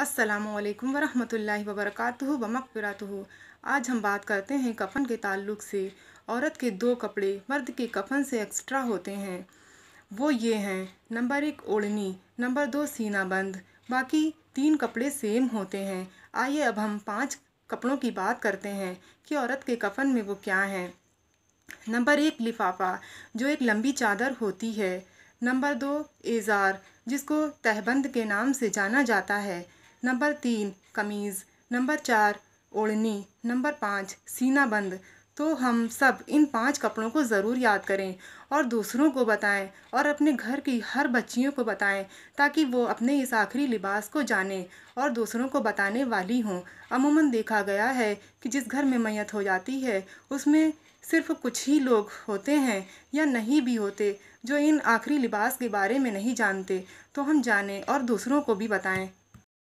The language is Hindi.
असलकम वरहमल वबरक व आज हम बात करते हैं कफन के ताल्लुक से औरत के दो कपड़े मर्द के कफन से एक्स्ट्रा होते हैं वो ये हैं नंबर एक ओढ़नी नंबर दो सीना बंद बाकी तीन कपड़े सेम होते हैं आइए अब हम पांच कपड़ों की बात करते हैं कि औरत के कफन में वो क्या हैं नंबर एक लिफाफा जो एक लंबी चादर होती है नंबर दो एज़ार जिसको तहबंद के नाम से जाना जाता है नंबर तीन कमीज़ नंबर चार ओढ़नी नंबर पाँच सीना बंद तो हम सब इन पांच कपड़ों को ज़रूर याद करें और दूसरों को बताएं और अपने घर की हर बच्चियों को बताएं ताकि वो अपने इस आखिरी लिबास को जानें और दूसरों को बताने वाली हों अमूमन देखा गया है कि जिस घर में मैयत हो जाती है उसमें सिर्फ कुछ ही लोग होते हैं या नहीं भी होते जो इन आखिरी लिबास के बारे में नहीं जानते तो हम जानें और दूसरों को भी बताएँ